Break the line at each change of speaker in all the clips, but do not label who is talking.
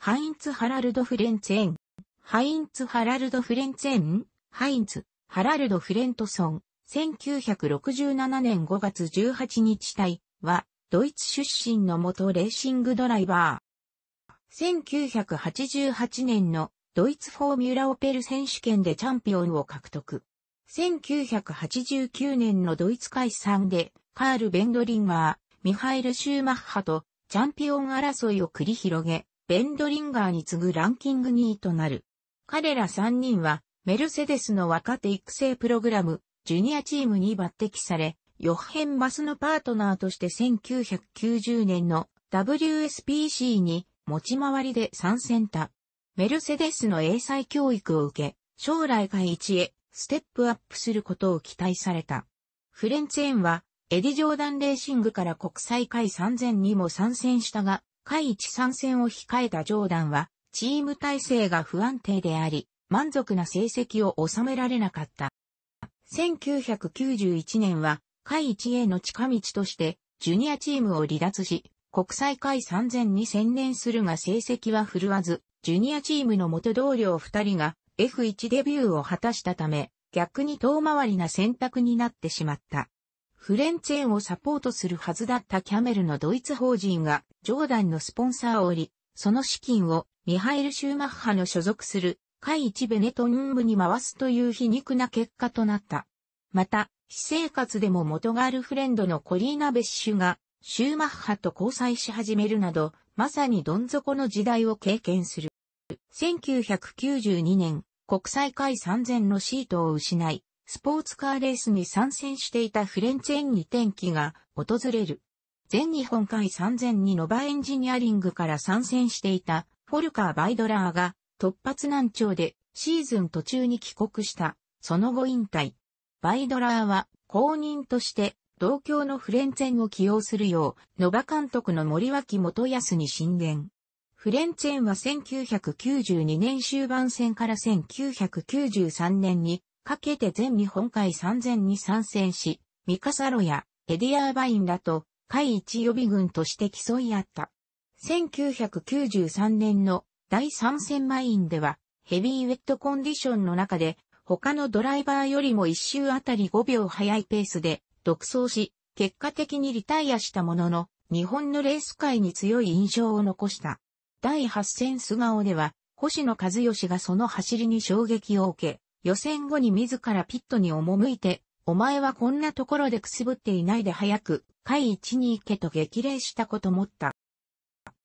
ハインツ・ハラルド・フレンツェン。ハインツ・ハラルド・フレンツェン、ハインツ・ハラルド・フレントソン、1967年5月18日隊は、ドイツ出身の元レーシングドライバー。1988年のドイツフォーミュラオペル選手権でチャンピオンを獲得。1989年のドイツ解散で、カール・ベンドリンガー、ミハイル・シューマッハとチャンピオン争いを繰り広げ、ベンドリンガーに次ぐランキング2位となる。彼ら3人は、メルセデスの若手育成プログラム、ジュニアチームに抜擢され、ヨッヘンバスのパートナーとして1990年の WSPC に持ち回りで参戦た。メルセデスの英才教育を受け、将来が一へステップアップすることを期待された。フレンツェンは、エディ・ジョーダンレーシングから国際会3000にも参戦したが、下一参戦を控えたジョーダンは、チーム体制が不安定であり、満足な成績を収められなかった。1991年は、下一への近道として、ジュニアチームを離脱し、国際会3000に専念するが成績は振るわず、ジュニアチームの元同僚2人が F1 デビューを果たしたため、逆に遠回りな選択になってしまった。フレンツェーンをサポートするはずだったキャメルのドイツ法人が、ジョーダンのスポンサーを売り、その資金をミハエル・シューマッハの所属する会一ベネトン部に回すという皮肉な結果となった。また、私生活でも元ガールフレンドのコリーナ・ベッシュが、シューマッハと交際し始めるなど、まさにどん底の時代を経験する。1992年、国際会3000のシートを失い、スポーツカーレースに参戦していたフレンツェンに転機が訪れる。全日本海3000にノバエンジニアリングから参戦していたフォルカー・バイドラーが突発難聴でシーズン途中に帰国した。その後引退。バイドラーは公認として同郷のフレンツェンを起用するよう、ノバ監督の森脇元康に進言。フレンツェンは1992年終盤戦から1993年にかけて全日本海3戦に参戦し、ミカサロやエディアーバインらと海一予備軍として競い合った。1993年の第3戦マインでは、ヘビーウェットコンディションの中で、他のドライバーよりも1周あたり5秒早いペースで独走し、結果的にリタイアしたものの、日本のレース界に強い印象を残した。第8戦素顔では、星野和義がその走りに衝撃を受け、予選後に自らピットに赴いて、お前はこんなところでくすぶっていないで早く、会一に行けと激励したこともった。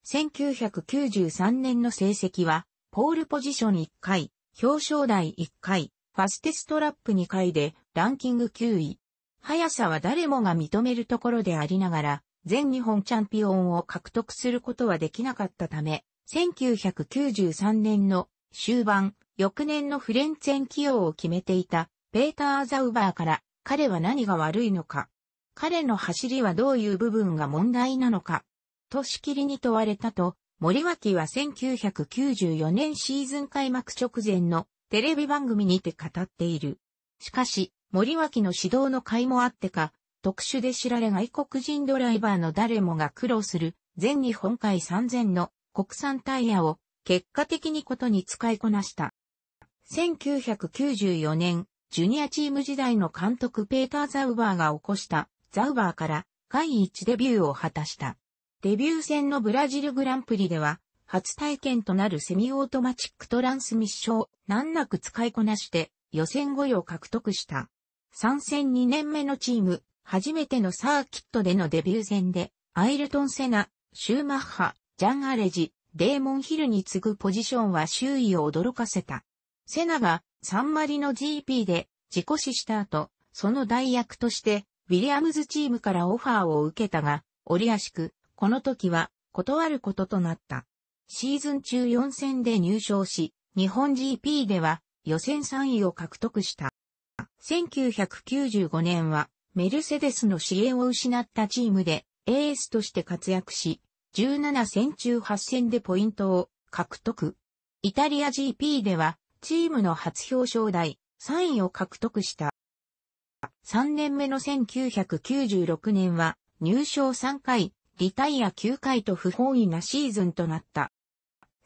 1993年の成績は、ポールポジション1回、表彰台1回、ファステストラップ2回で、ランキング9位。速さは誰もが認めるところでありながら、全日本チャンピオンを獲得することはできなかったため、1993年の終盤、翌年のフレンツェン起用を決めていたペーター・ザウバーから彼は何が悪いのか彼の走りはどういう部分が問題なのかとしきりに問われたと、森脇は1994年シーズン開幕直前のテレビ番組にて語っている。しかし、森脇の指導の会もあってか、特殊で知られ外国人ドライバーの誰もが苦労する全日本海3000の国産タイヤを結果的にことに使いこなした。1994年、ジュニアチーム時代の監督ペーター・ザウバーが起こしたザウバーから第一デビューを果たした。デビュー戦のブラジルグランプリでは、初体験となるセミオートマチックトランスミッションを難なく使いこなして予選5位を獲得した。参戦2年目のチーム、初めてのサーキットでのデビュー戦で、アイルトン・セナ、シューマッハ、ジャン・アレジ、デーモンヒルに次ぐポジションは周囲を驚かせた。セナがサンマリの GP で自己死した後、その代役としてウィリアムズチームからオファーを受けたが、折りしく、この時は断ることとなった。シーズン中4戦で入賞し、日本 GP では予選3位を獲得した。1995年はメルセデスの支援を失ったチームでエースとして活躍し、17戦中8戦でポイントを獲得。イタリア GP では、チームの初表彰台、3位を獲得した。3年目の1996年は、入賞3回、リタイア9回と不本意なシーズンとなった。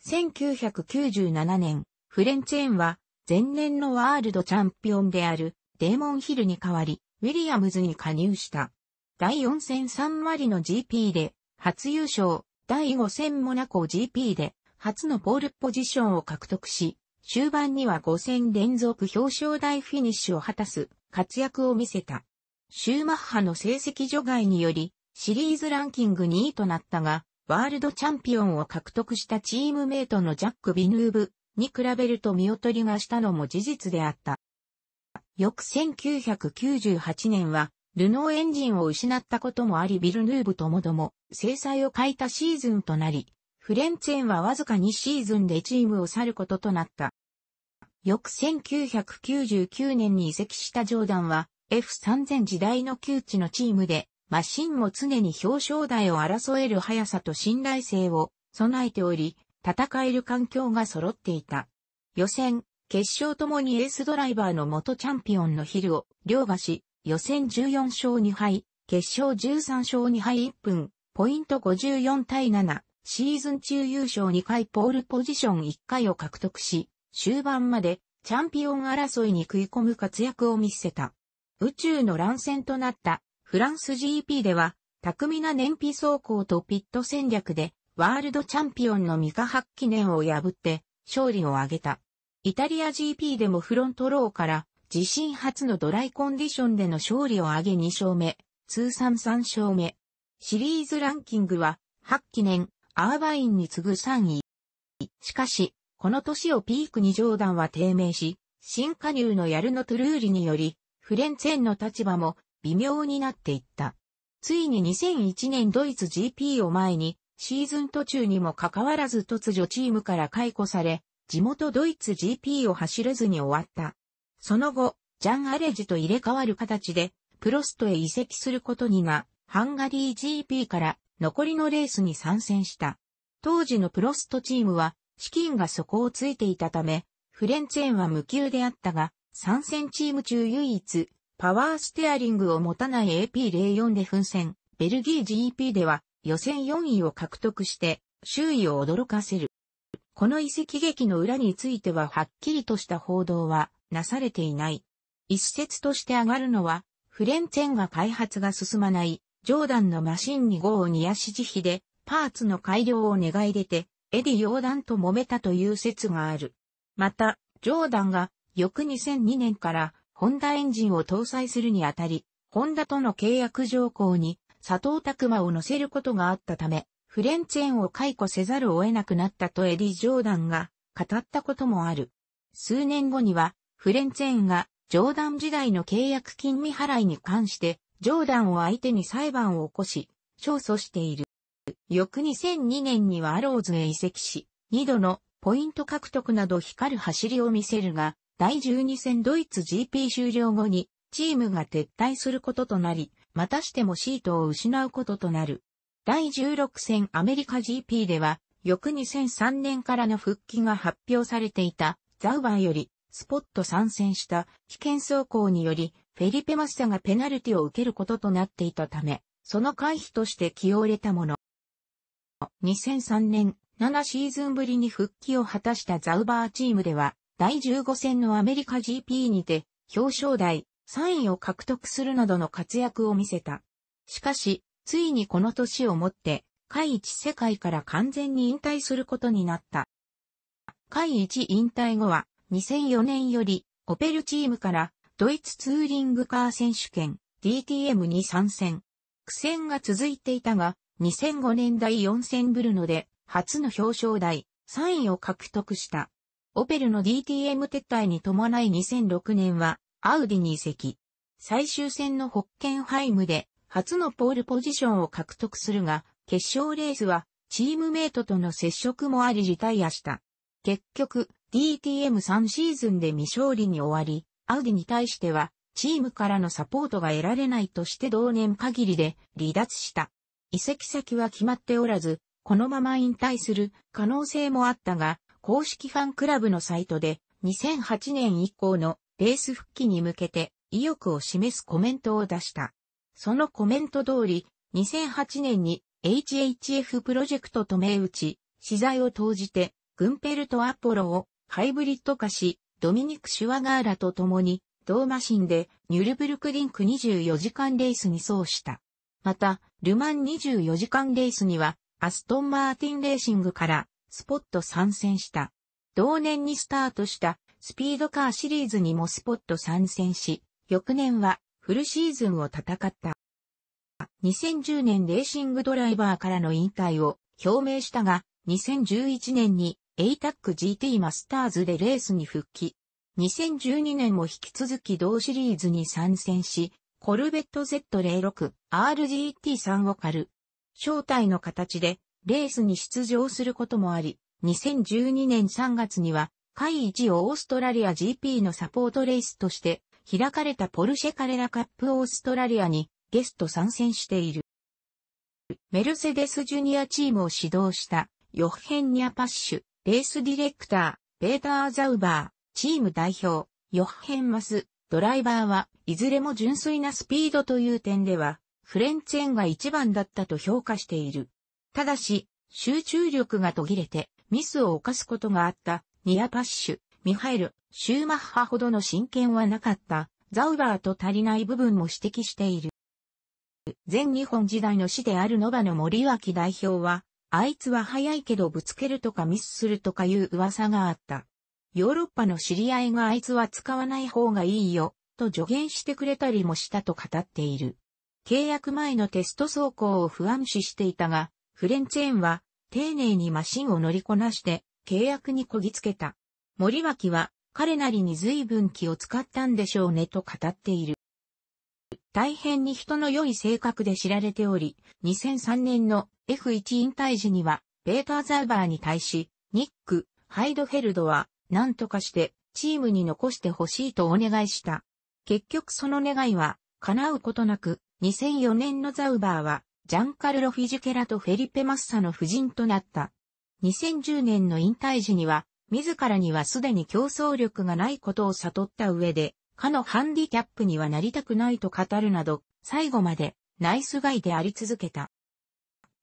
1997年、フレンツェンは、前年のワールドチャンピオンである、デーモンヒルに代わり、ウィリアムズに加入した。第4戦3割の GP で、初優勝、第5戦モナコ GP で、初のポールポジションを獲得し、終盤には5戦連続表彰台フィニッシュを果たす活躍を見せた。シューマッハの成績除外により、シリーズランキング2位となったが、ワールドチャンピオンを獲得したチームメイトのジャック・ビヌーブに比べると見劣りがしたのも事実であった。翌1998年はルノーエンジンを失ったこともありビルヌーブともども制裁を欠いたシーズンとなり、フレンツェンはわずか2シーズンでチームを去ることとなった。翌1999年に移籍したジョーダンは F3000 時代の窮地のチームでマシンも常に表彰台を争える速さと信頼性を備えており、戦える環境が揃っていた。予選、決勝ともにエースドライバーの元チャンピオンのヒルを凌駕し、予選14勝2敗、決勝13勝2敗1分、ポイント54対7、シーズン中優勝2回ポールポジション1回を獲得し、終盤までチャンピオン争いに食い込む活躍を見せた。宇宙の乱戦となったフランス GP では、巧みな燃費走行とピット戦略で、ワールドチャンピオンのミカハッキネンを破って、勝利を挙げた。イタリア GP でもフロントローから自身初のドライコンディションでの勝利を挙げ2勝目、通算3勝目。シリーズランキングは、8期年、アーバインに次ぐ3位。しかし、この年をピークにジョーダンは低迷し、新加入のヤルノ・トゥルーリにより、フレンツェンの立場も微妙になっていった。ついに2001年ドイツ GP を前に、シーズン途中にもかかわらず突如チームから解雇され、地元ドイツ GP を走れずに終わった。その後、ジャン・アレジと入れ替わる形で、プロストへ移籍することにな、ハンガリー GP から残りのレースに参戦した。当時のプロストチームは、資金が底をついていたため、フレンツェーンは無給であったが、参戦チーム中唯一、パワーステアリングを持たない AP04 で奮戦、ベルギー GP では予選4位を獲得して、周囲を驚かせる。この遺跡劇の裏についてははっきりとした報道はなされていない。一説として挙がるのは、フレンツェンが開発が進まない、ジョーダンのマシン2号を煮やし慈悲で、パーツの改良を願い出て、エディ・ヨーダンと揉めたという説がある。また、ジョーダンが、翌2002年から、ホンダエンジンを搭載するにあたり、ホンダとの契約条項に、佐藤拓馬を乗せることがあったため、フレンツェンを解雇せざるを得なくなったとエディ・ジョーダンが語ったこともある。数年後には、フレンツェーンが、ジョーダン時代の契約金未払いに関して、ジョーダンを相手に裁判を起こし、勝訴している。翌2002年にはアローズへ移籍し、2度のポイント獲得など光る走りを見せるが、第12戦ドイツ GP 終了後に、チームが撤退することとなり、またしてもシートを失うこととなる。第16戦アメリカ GP では、翌2003年からの復帰が発表されていた、ザウバーより、スポット参戦した危険走行により、フェリペ・マッサがペナルティを受けることとなっていたため、その回避として起用れたもの。2003年、7シーズンぶりに復帰を果たしたザウバーチームでは、第15戦のアメリカ GP にて、表彰台、3位を獲得するなどの活躍を見せた。しかし、ついにこの年をもって、海一世界から完全に引退することになった。海一引退後は、2004年より、オペルチームからドイツツーリングカー選手権 DTM に参戦。苦戦が続いていたが、2005年第4戦ブルノで初の表彰台3位を獲得した。オペルの DTM 撤退に伴い2006年はアウディに移籍。最終戦のホッケンハイムで初のポールポジションを獲得するが、決勝レースはチームメイトとの接触もあり辞退やした。結局、DTM3 シーズンで未勝利に終わり、アウディに対しては、チームからのサポートが得られないとして同年限りで離脱した。移籍先は決まっておらず、このまま引退する可能性もあったが、公式ファンクラブのサイトで2008年以降のレース復帰に向けて意欲を示すコメントを出した。そのコメント通り、2008年に HHF プロジェクトと銘打ち、資材を投じて、グンペルとアポロをハイブリッド化し、ドミニク・シュワガーラと共に、同マシンでニュルブルクリンク24時間レースに走した。また、ルマン24時間レースには、アストン・マーティン・レーシングから、スポット参戦した。同年にスタートしたスピードカーシリーズにもスポット参戦し、翌年はフルシーズンを戦った。2010年レーシングドライバーからの引退を表明したが、2011年に ATAC GT マスターズでレースに復帰。2012年も引き続き同シリーズに参戦し、コルベット Z06、RGT3 を狩る。招待の形で、レースに出場することもあり、2012年3月には、海1オーストラリア GP のサポートレースとして、開かれたポルシェカレラカップオーストラリアにゲスト参戦している。メルセデスジュニアチームを指導したヨッヘンニャパッシュ、レースディレクター、ペーター・ザウバー、チーム代表、ヨッヘンマス、ドライバーはいずれも純粋なスピードという点では、フレンツェンが一番だったと評価している。ただし、集中力が途切れてミスを犯すことがあったニアパッシュ、ミハエル、シューマッハほどの真剣はなかったザウバーと足りない部分も指摘している。全日本時代の死であるノバの森脇代表はあいつは速いけどぶつけるとかミスするとかいう噂があった。ヨーロッパの知り合いがあいつは使わない方がいいよ、と助言してくれたりもしたと語っている。契約前のテスト走行を不安視していたが、フレンツェーンは丁寧にマシンを乗りこなして契約にこぎつけた。森脇は彼なりに随分気を使ったんでしょうねと語っている。大変に人の良い性格で知られており、2003年の F1 引退時には、ベーターザーバーに対し、ニック、ハイドフェルドは、何とかしてチームに残してほしいとお願いした。結局その願いは、叶うことなく、2004年のザウバーは、ジャンカルロ・フィジケラとフェリペ・マッサの夫人となった。2010年の引退時には、自らにはすでに競争力がないことを悟った上で、かのハンディキャップにはなりたくないと語るなど、最後までナイスガイであり続けた。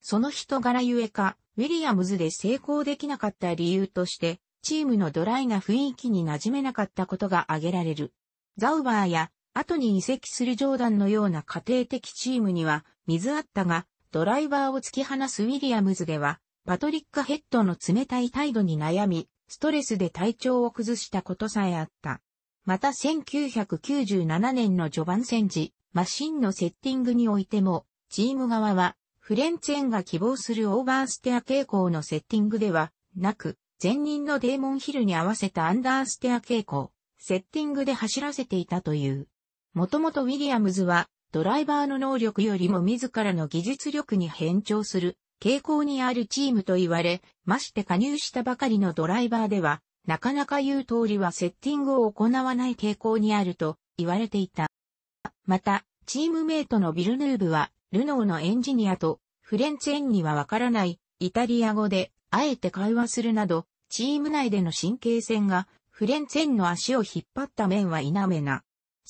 その人柄ゆえか、ウィリアムズで成功できなかった理由として、チームのドライな雰囲気に馴染めなかったことが挙げられる。ザウバーや、後に移籍するジョーダンのような家庭的チームには、水あったが、ドライバーを突き放すウィリアムズでは、パトリックヘッドの冷たい態度に悩み、ストレスで体調を崩したことさえあった。また1997年の序盤戦時、マシンのセッティングにおいても、チーム側は、フレンツェンが希望するオーバーステア傾向のセッティングでは、なく、前任のデーモンヒルに合わせたアンダーステア傾向、セッティングで走らせていたという。もともとウィリアムズは、ドライバーの能力よりも自らの技術力に変調する傾向にあるチームと言われ、まして加入したばかりのドライバーでは、なかなか言う通りはセッティングを行わない傾向にあると言われていた。また、チームメイトのビルヌーブは、ルノーのエンジニアとフレンツンにはわからないイタリア語で、あえて会話するなど、チーム内での神経戦がフレンツェンの足を引っ張った面は否めな。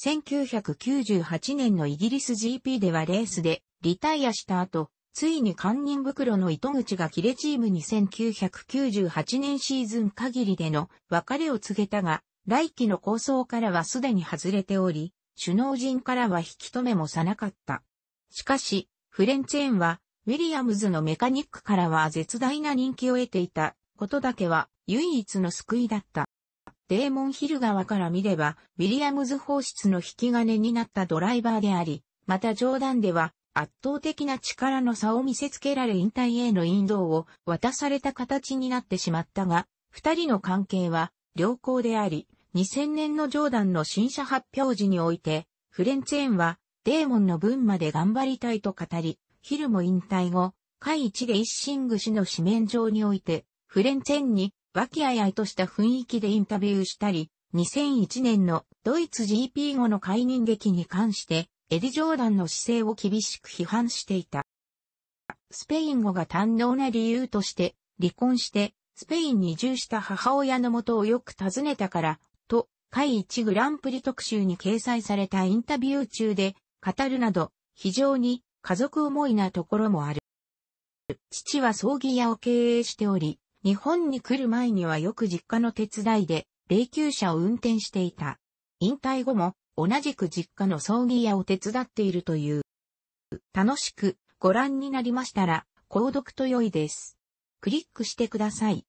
1998年のイギリス GP ではレースでリタイアした後、ついに堪忍袋の糸口が切れチームに1998年シーズン限りでの別れを告げたが、来季の構想からはすでに外れており、首脳陣からは引き止めもさなかった。しかし、フレンチェーンは、ウィリアムズのメカニックからは絶大な人気を得ていたことだけは唯一の救いだった。デーモンヒル側から見れば、ウィリアムズ放出の引き金になったドライバーであり、また冗談では、圧倒的な力の差を見せつけられ引退への引導を渡された形になってしまったが、二人の関係は良好であり、2000年のジョーダンの新車発表時において、フレンツェーンはデーモンの分まで頑張りたいと語り、ヒルも引退後、会一で一心串の紙面上において、フレンツェーンに和気あいあいとした雰囲気でインタビューしたり、2001年のドイツ GP 後の解任劇に関して、エディ・ジョーダンの姿勢を厳しく批判していた。スペイン語が堪能な理由として、離婚して、スペインに移住した母親のもとをよく訪ねたから、と、会一グランプリ特集に掲載されたインタビュー中で、語るなど、非常に家族思いなところもある。父は葬儀屋を経営しており、日本に来る前にはよく実家の手伝いで、霊柩車を運転していた。引退後も、同じく実家の葬儀屋を手伝っているという。楽しくご覧になりましたら、購読と良いです。クリックしてください。